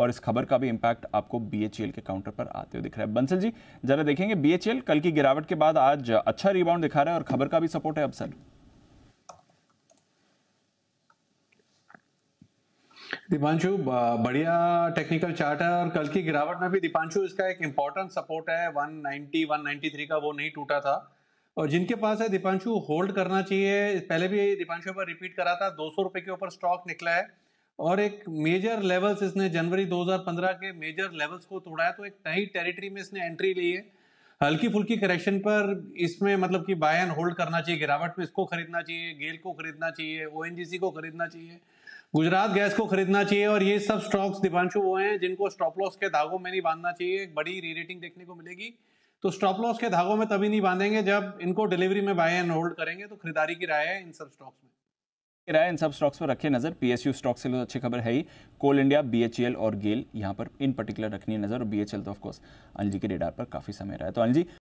और इस खबर का भी इंपैक्ट आपको बी के काउंटर पर आते हुए दिख रहा है बंसल जी जरा देखेंगे बी कल की गिरावट के बाद आज अच्छा रिबाउंड दिखा रहा है और खबर का भी सपोर्ट है अब सर दीपांशु बढ़िया टेक्निकल चार्ट है और कल की गिरावट में भी दीपांशु इसका एक इम्पोर्टेंट सपोर्ट है 190 193 का वो नहीं टूटा था और जिनके पास है दीपांशु होल्ड करना चाहिए पहले भी दीपांशु पर रिपीट करा था दो सौ रुपए के ऊपर स्टॉक निकला है और एक मेजर लेवल्स इसने जनवरी 2015 के मेजर लेवल्स को तोड़ा है तो एक नई टेरिटरी में इसने एंट्री ली है हल्की फुल्की करेक्शन पर इसमें मतलब कि बाय एंड होल्ड करना चाहिए गिरावट में इसको खरीदना चाहिए गेल को खरीदना चाहिए ओ को खरीदना चाहिए गुजरात गैस को खरीदना चाहिए और ये सब स्टॉक्स दीपांशु वो हैं जिनको स्टॉप लॉस के धागों में नहीं बांधना चाहिए एक बड़ी री रेटिंग देखने को मिलेगी तो स्टॉप लॉस के धागों में तभी नहीं बांधेंगे जब इनको डिलीवरी में बाय एंड होल्ड करेंगे तो खरीदारी की राय है इन सब स्टॉक्स में रहा है इन सब स्टॉक्स पर रखे नजर पीएसयू स्टॉक से अच्छी खबर है ही कोल इंडिया एल और गेल यहाँ पर इन पर्टिकुलर रखनी है नजर और बीएचएल तो ऑफकोर्स अनिल के रेडार पर काफी समय रहा है तो अनिल